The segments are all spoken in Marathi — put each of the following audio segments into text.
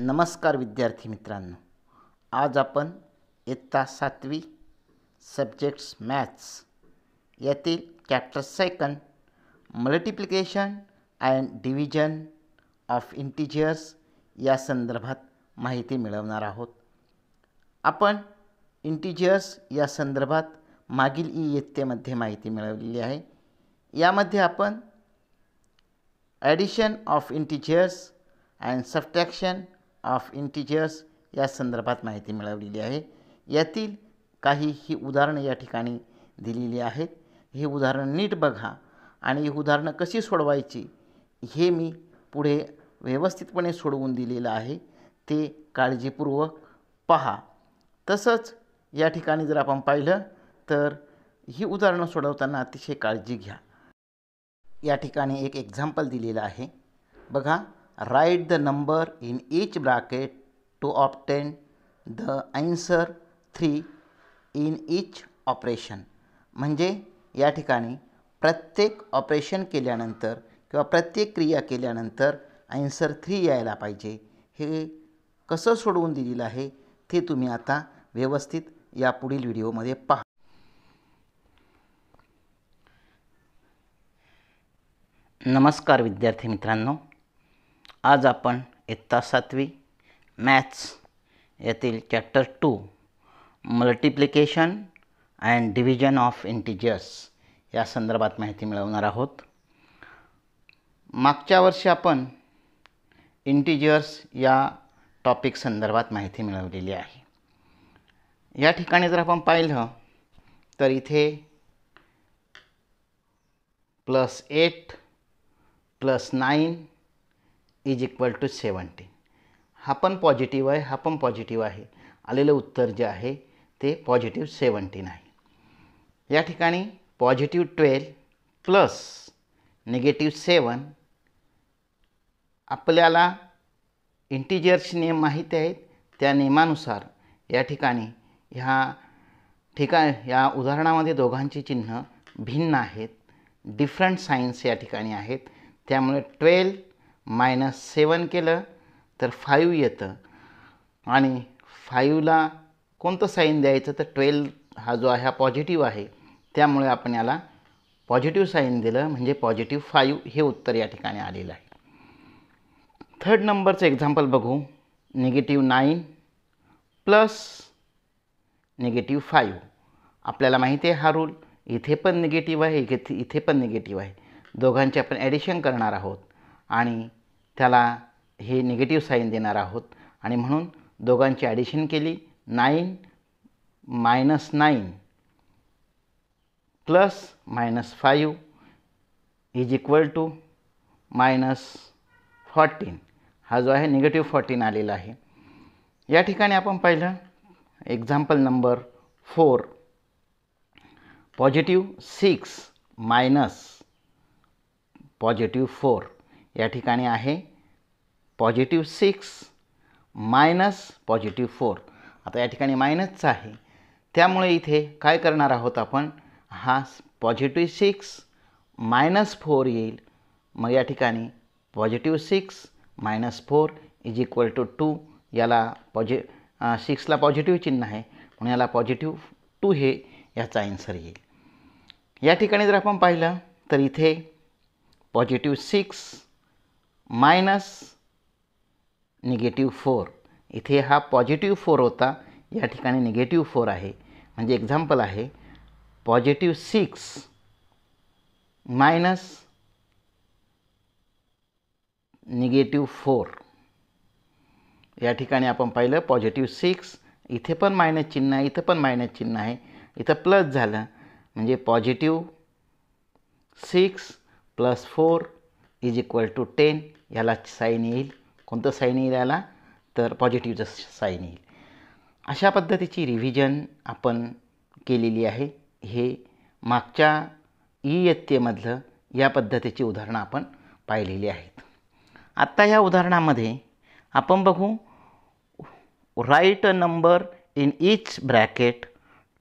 नमस्कार विद्यार्थी मित्रांनो आज आपण इयत्ता सातवी सब्जेक्ट्स मॅथ्स यातील chapter second multiplication and division of integers या संदर्भात माहिती मिळवणार आहोत आपण इंटिजियर्स या संदर्भात मागील इयत्तेमध्ये माहिती मिळवलेली आहे यामध्ये आपण addition of integers and subtraction of integers या संदर्भात माहिती मिळवलेली आहे यातील काही ही उदाहरणं या ठिकाणी दिलेली आहेत हे उदाहरण नीट बघा आणि ही उदाहरणं कशी सोडवायची हे मी पुढे व्यवस्थितपणे सोडवून दिलेलं आहे ते काळजीपूर्वक पहा तसंच या ठिकाणी जर आपण पाहिलं तर ही उदाहरणं सोडवताना अतिशय काळजी घ्या या ठिकाणी एक एक्झाम्पल दिलेलं आहे बघा write the number in each bracket to obtain the answer 3 in each operation म्हणजे या ठिकाणी प्रत्येक ऑपरेशन केल्यानंतर किंवा प्रत्येक क्रिया केल्यानंतर आन्सर थ्री यायला पाहिजे हे कसं सोडवून दिलेलं आहे ते तुम्ही आता व्यवस्थित या पुढील व्हिडिओमध्ये पहा नमस्कार विद्यार्थी मित्रांनो आज आपण इत्ता सातवी मॅथ्स येथील chapter two multiplication and division of integers या संदर्भात माहिती मिळवणार आहोत मागच्या वर्षी आपण इंटिजर्स या टॉपिक संदर्भात माहिती मिळवलेली आहे या ठिकाणी जर आपण पाहिलं तर इथे plus eight plus nine is equal to seventeen हा पण पॉझिटिव्ह आहे हा पण पॉझिटिव्ह आहे आलेलं उत्तर जे आहे ते पॉझिटिव्ह सेवन्टीन आहे या ठिकाणी positive twelve plus negative seven आपल्याला इंटीजर्स नियम माहिती आहेत त्या नियमानुसार या ठिकाणी ह्या ठिकाण या उदाहरणामध्ये दोघांची चिन्ह भिन्न आहेत डिफरंट सायन्स या ठिकाणी आहेत त्यामुळे ट्वेल्व मायनस सेवन केलं तर फाईव्ह येतं आणि फाईव्हला कोणतं साईन द्यायचं तर ट्वेल्व हा जो आहे हा पॉझिटिव्ह आहे त्यामुळे आपण याला पॉझिटिव्ह साईन दिलं म्हणजे पॉझिटिव्ह फाईव्ह हे उत्तर या ठिकाणी आलेलं आहे थर्ड नंबरचं एक्झाम्पल बघू negative nine plus negative five आपल्याला माहिती आहे हा रूल इथे पण निगेटिव्ह आहे इथे इथे पण निगेटिव्ह आहे दोघांचे आपण ॲडिशन करणार आहोत आणि त्याला हे निगेटिव्ह साईन देणार आहोत आणि म्हणून दोघांची ॲडिशन केली nine minus nine plus minus five is equal to minus fourteen हा जो आहे निगेटिव्ह फॉर्टीन आलेला आहे या ठिकाणी आपण पाहिलं example number four positive six minus positive four या ठिकाणी आहे positive six minus positive four आता या ठिकाणी मायनसचा आहे त्यामुळे इथे काय करणार आहोत आपण हा पॉझिटिव्ह सिक्स मायनस फोर येईल मग या ठिकाणी positive six minus four is equal to two याला पॉझि सिक्सला पॉझिटिव्ह चिन्ह आहे म्हणून याला पॉझिटिव्ह टू हे याचा आन्सर येईल या ठिकाणी जर आपण पाहिलं तर इथे positive six minus negative four इथे हा पॉझिटिव्ह फोर होता या ठिकाणी निगेटिव्ह फोर आहे म्हणजे एक्झाम्पल आहे positive six minus negative four या ठिकाणी आपण पाहिलं पॉझिटिव्ह सिक्स इथे पण मायनस चिन्ह आहे इथं पण मायनस चिन्ह आहे इथं प्लस झालं म्हणजे positive six plus four is equal to ten याला साईन येईल कोणतं साईन येईल याला तर पॉझिटिव्हचं साईन येईल अशा पद्धतीची रिव्हिजन आपण केलेली आहे हे मागच्या इयत्तेमधलं या पद्धतीची उदाहरणं आपण पाहिलेली आहेत आत्ता या उदाहरणामध्ये आपण बघू write a number in each bracket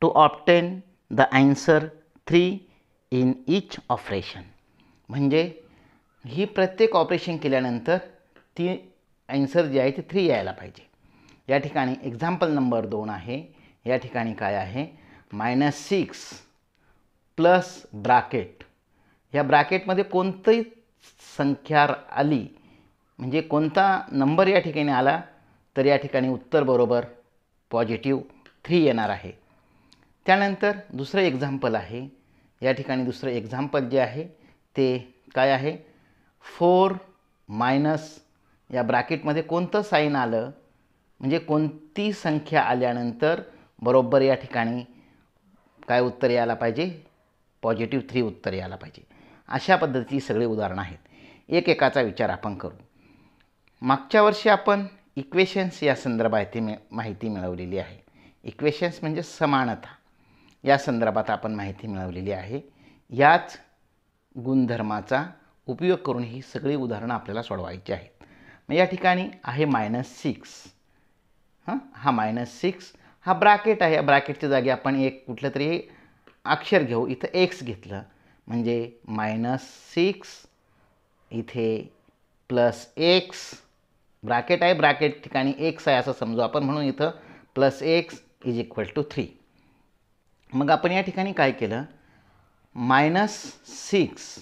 to obtain the answer three in each operation म्हणजे ही प्रत्येक ऑपरेशन केल्यानंतर ती ॲन्सर जी आहे ती थ्री यायला पाहिजे या ठिकाणी एक्झाम्पल नंबर दोन आहे या ठिकाणी काय आहे मायनस सिक्स प्लस ब्राकेट या ब्राकेटमध्ये कोणती संख्या आली म्हणजे कोणता नंबर या ठिकाणी आला तर या ठिकाणी उत्तर बरोबर पॉझिटिव्ह थ्री येणार आहे त्यानंतर दुसरं एक्झाम्पल आहे या ठिकाणी दुसरं एक्झाम्पल जे आहे ते काय आहे फोर मायनस या ब्रॅकेटमध्ये कोणतं साईन आलं म्हणजे कोणती संख्या आल्यानंतर बरोबर या ठिकाणी काय उत्तर यायला पाहिजे पॉझिटिव्ह थ्री उत्तर यायला पाहिजे अशा पद्धतीची सगळी उदाहरणं आहेत एक एकाचा विचार आपण करू मागच्या वर्षी आपण इक्वेशन्स या संदर्भात मे माहिती मिळवलेली आहे इक्वेशन्स म्हणजे समानता या संदर्भात आपण माहिती मिळवलेली आहे याच गुणधर्माचा उपयोग करून ही सगळी उदाहरणं आपल्याला सोडवायची आहेत मग या ठिकाणी आहे मायनस सिक्स हां हा मायनस सिक्स हा ब्रॅकेट आहे या ब्रॅकेटच्या जागी आपण एक कुठलं तरी अक्षर घेऊ इथं एक्स घेतलं म्हणजे मायनस सिक्स इथे प्लस एक्स ब्रॅकेट आहे ब्रॅकेट ठिकाणी एक्स आहे असं समजू आपण म्हणून इथं plus X is equal to three मग आपण या ठिकाणी काय केलं मायनस सिक्स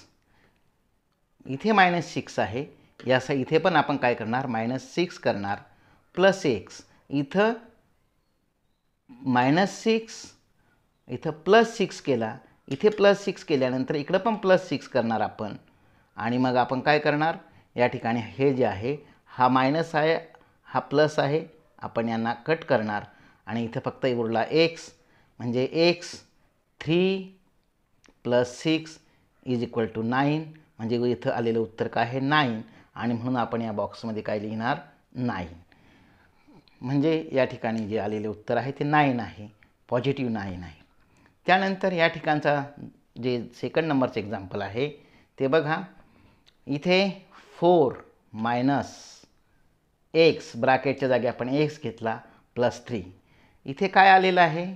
इथे मायनस सिक्स आहे याचा इथे पण आपण काय करणार मायनस सिक्स करणार प्लस एक्स इथं मायनस सिक्स इथं प्लस सिक्स केला इथे प्लस सिक्स केल्यानंतर इकडं पण प्लस सिक्स करणार आपण आणि मग आपण काय करणार या ठिकाणी हे जे आहे हा मायनस आहे हा प्लस आहे आपण यांना कट करणार आणि इथं फक्त उरला एक्स म्हणजे X three plus six is equal to nine म्हणजे इथं आलेलं उत्तर काय आहे नाईन आणि म्हणून आपण या बॉक्समध्ये काय लिहिणार नाईन म्हणजे या ठिकाणी जे आलेले उत्तर आहे ते नाईन आहे पॉझिटिव्ह नाईन आहे त्यानंतर या ठिकाणचा जे सेकंड नंबरचं एक्झाम्पल आहे ते बघा इथे फोर मायनस एक्स ब्रॅकेटच्या जागी आपण एक्स घेतला प्लस थ्री इथे काय आलेलं आहे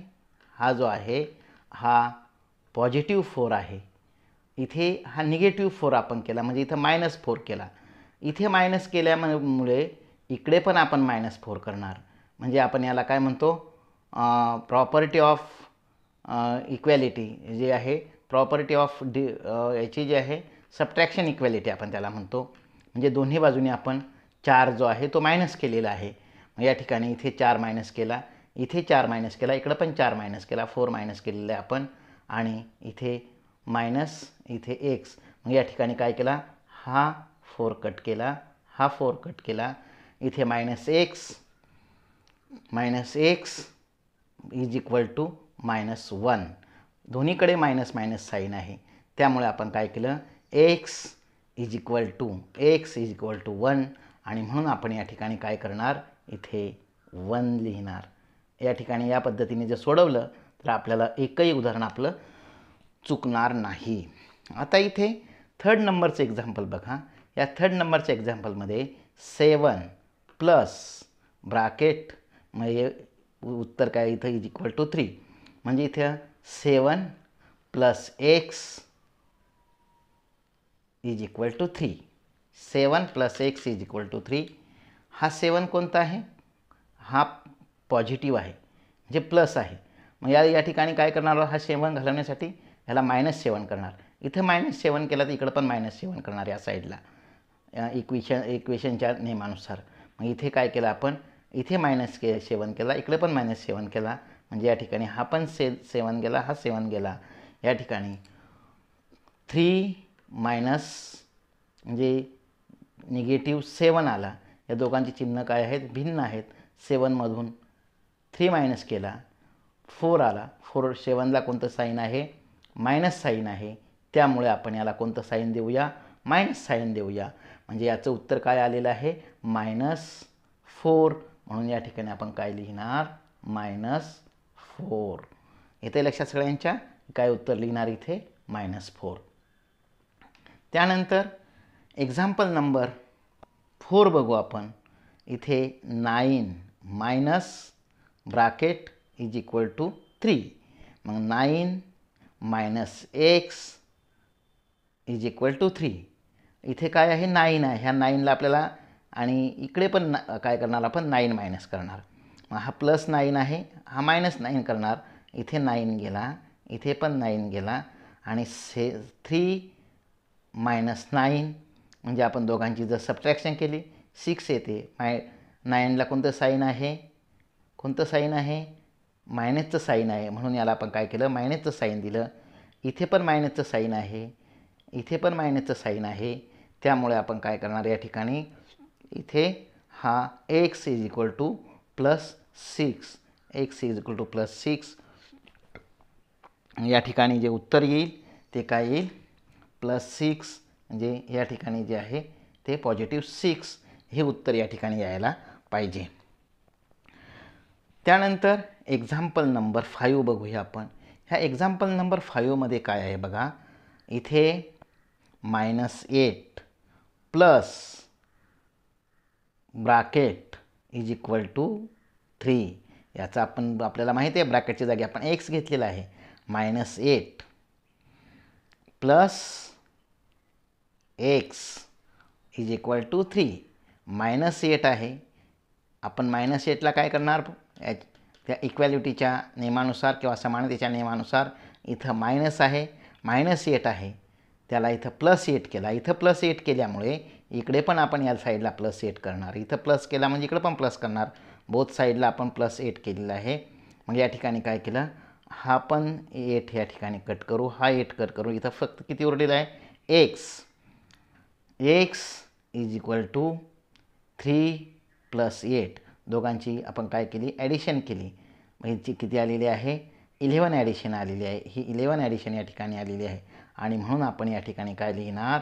हा जो आहे हा पॉझिटिव्ह फोर आहे इथे हा निगेटिव्ह फोर आपण केला म्हणजे इथं मायनस फोर केला इथे मायनस केल्यामुळे इकडे पण आपण मायनस फोर करणार म्हणजे आपण याला काय म्हणतो प्रॉपर्टी ऑफ इक्वॅलिटी जे आहे प्रॉपर्टी ऑफ डि याची जी आहे सबट्रॅक्शन इक्वॅलिटी आपण त्याला म्हणतो म्हणजे दोन्ही बाजूने आपण चार जो आहे तो मायनस केलेला आहे या ठिकाणी इथे चार मायनस केला इथे चार मायनस केला इकडं पण चार मायनस केला फोर मायनस केलेले आहे आपण आणि इथे मायनस इथे एक्स मग या ठिकाणी काय केला हा फोर कट केला हा फोर कट केला इथे minus X minus X is equal to minus one दोन्हीकडे मायनस मायनस साईन आहे त्यामुळे आपण काय केलं X is equal to X is equal to one आणि म्हणून आपण या ठिकाणी काय करणार इथे वन लिहिणार या ठिकाणी या पद्धतीने जर सोडवलं तर आपल्याला एकही उदाहरण आपलं चुकणार नाही आता इथे थर्ड नंबरचं एक्झाम्पल बघा या थर्ड नंबरच्या एक्झाम्पलमध्ये सेवन प्लस ब्राकेट म्हणजे उत्तर काय इथं इज इक्वल टू थ्री म्हणजे इथं seven plus X is equal to three seven plus X is equal to three हा सेवन कोणता आहे हा पॉझिटिव्ह आहे म्हणजे प्लस आहे मग या या ठिकाणी काय करणार आहोत हा सेवन घालवण्यासाठी ह्याला मायनस सेवन करणार इथे मायनस सेवन केलं तर इकडं पण मायनस सेवन करणार या साईडला इक्वेशन इक्वेशनच्या नियमानुसार मग इथे काय केलं आपण इथे मायनस के सेवन केला इकडे पण मायनस सेवन केला म्हणजे या ठिकाणी हा पण से सेवन गेला हा सेवन गेला या ठिकाणी थ्री मायनस म्हणजे निगेटिव्ह सेवन आला या दोघांची चिन्ह काय आहेत भिन्न आहेत सेवनमधून थ्री मायनस केला फोर आला फोर सेवनला कोणतं साईन आहे मायनस साईन आहे त्यामुळे आपण याला कोणतं साईन देऊया मायनस साईन देऊया म्हणजे याचं उत्तर काय आलेलं आहे मायनस फोर म्हणून या ठिकाणी आपण काय लिहिणार मायनस फोर येते लक्षात सगळ्यांच्या काय उत्तर लिहिणार इथे मायनस फोर त्यानंतर एक्झाम्पल नंबर फोर बघू आपण इथे nine minus bracket is equal to three मग nine minus X is equal to three इथे काय आहे नाईन आहे ह्या नाईनला आपल्याला आणि इकडे पण काय करणार आपण नाईन मायनस करणार मग हा प्लस नाईन आहे हा मायनस नाईन करणार इथे नाईन गेला इथे पण नाईन गेला आणि से थ्री मायनस नाईन म्हणजे आपण दोघांची जर सबट्रॅक्शन केली सिक्स येते माय नाईनला कोणतं साईन आहे कोणतं साईन आहे मायनसचं साईन आहे म्हणून याला आपण काय केलं मायनसचं साईन दिलं इथे पण मायनसचं साईन आहे इथे पण मायनसचं साईन आहे त्यामुळे आपण काय करणार या ठिकाणी इथे हा X is equal to plus six X is equal to plus six या ठिकाणी जे उत्तर येईल ते काय येईल प्लस सिक्स म्हणजे या ठिकाणी जे आहे ते पॉझिटिव्ह सिक्स हे उत्तर या ठिकाणी यायला पाहिजे त्यानंतर एक्झाम्पल नंबर फाईव्ह बघूया आपण ह्या एक्झाम्पल नंबर फाईव्हमध्ये काय आहे बघा इथे minus eight plus bracket is equal to three याचा आपण आपल्याला माहिती आहे ब्राकेटच्या जागी आपण एक्स घेतलेला आहे minus eight plus X is equal to three minus eight आहे आपण मायनस एटला काय करणार त्या इक्वॅलिटीच्या नियमानुसार किंवा समानतेच्या नियमानुसार इथं मायनस आहे मायनस एट आहे त्याला इथं प्लस एट केला इथं प्लस एट केल्यामुळे इकडे पण आपण या साईडला प्लस एट करणार इथं प्लस केला म्हणजे इकडं पण प्लस करणार बोथ साईडला आपण प्लस एट केलेलं आहे म्हणजे या ठिकाणी काय केलं हा पण एट या ठिकाणी कट करू हा एट कट करू इथं फक्त किती उरलेलं आहे X X is equal to three plus eight दोघांची आपण काय केली ॲडिशन केली ह्याची किती आलेली आहे इलेवन ॲडिशन आलेली आहे ही इलेवन ॲडिशन या ठिकाणी आलेली आहे आणि म्हणून आपण या ठिकाणी काय लिहिणार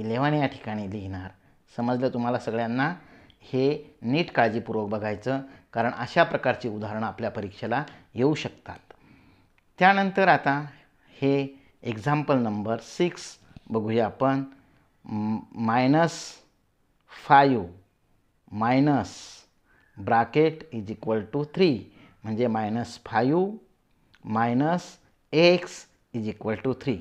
इलेवन या ठिकाणी लिहिणार समजलं तुम्हाला सगळ्यांना हे नीट काळजीपूर्वक बघायचं कारण अशा प्रकारची उदाहरणं आपल्या परीक्षेला येऊ शकतात त्यानंतर आता हे एक्झाम्पल नंबर सिक्स बघूया आपण minus five minus bracket is equal to three म्हणजे minus five minus X is equal to three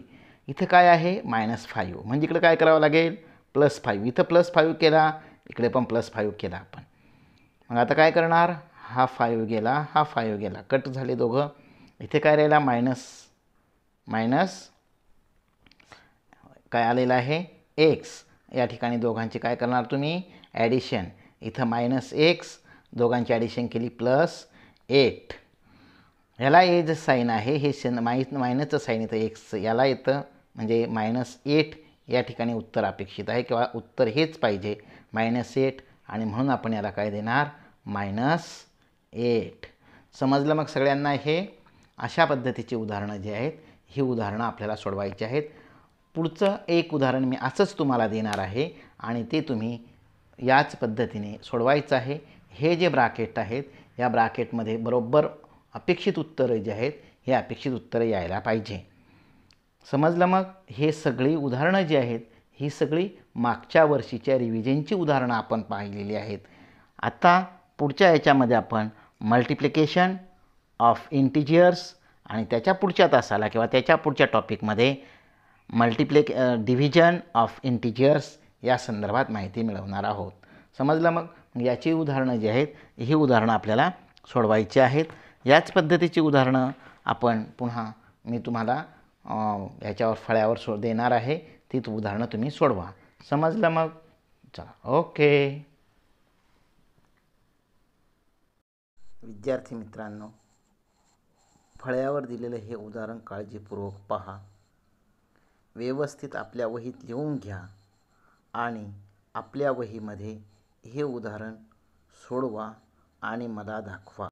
इथं काय आहे मायनस फायू म्हणजे इकडे काय करावं लागेल प्लस फायू इथं प्लस फायू केला इकडे पण प्लस फायू केला आपण मग आता काय करणार हा फायू गेला हा फायू गेला कट झाले दोघं इथे काय राहिला मायनस मायनस काय आलेलं आहे एक्स या ठिकाणी दोघांचे काय करणार तुम्ही ॲडिशन इथं मायनस एक्स दोघांची ॲडिशन केली प्लस एट ह्याला हे जे साईन आहे हे शन माय मायनसचं साईन येतं एक्स याला येतं म्हणजे मायनस एट या ठिकाणी उत्तर अपेक्षित आहे किंवा उत्तर हेच पाहिजे मायनस एट आणि म्हणून आपण याला काय देणार मायनस एट समजलं मग सगळ्यांना हे अशा पद्धतीची उदाहरणं जी आहेत ही उदाहरणं आपल्याला सोडवायची आहेत पुढचं एक उदाहरण मी असंच तुम्हाला देणार आहे आणि ते तुम्ही याच पद्धतीने सोडवायचं आहे हे जे ब्राकेट आहेत या ब्राकेटमध्ये बरोबर अपेक्षित उत्तरं जी आहेत हे अपेक्षित उत्तरं यायला पाहिजे समजलं मग हे सगळी उदाहरणं जी आहेत ही सगळी मागच्या वर्षीच्या रिव्हिजनची उदाहरणं आपण पाहिलेली आहेत आता पुढच्या याच्यामध्ये आपण मल्टिप्लिकेशन ऑफ इंटिजियर्स आणि त्याच्या पुढच्या तासाला किंवा त्याच्या पुढच्या टॉपिकमध्ये मल्टिप्लिक डिव्हिजन ऑफ इंटिजियर्स या संदर्भात माहिती मिळवणार आहोत समजलं मग याची उदाहरणं जी आहेत ही उदाहरणं आपल्याला सोडवायची आहेत याच पद्धतीची उदाहरणं आपण पुन्हा मी तुम्हाला याच्यावर फळ्यावर सो देणार आहे ती उदाहरणं तुम्ही सोडवा समजलं मग चला ओके विद्यार्थी मित्रांनो फळ्यावर दिलेलं हे उदाहरण काळजीपूर्वक पहा व्यवस्थित आपल्या वहीत लिहून घ्या आणि आपल्या वहीमध्ये हे उदाहरण सोडवा आणि मला दाखवा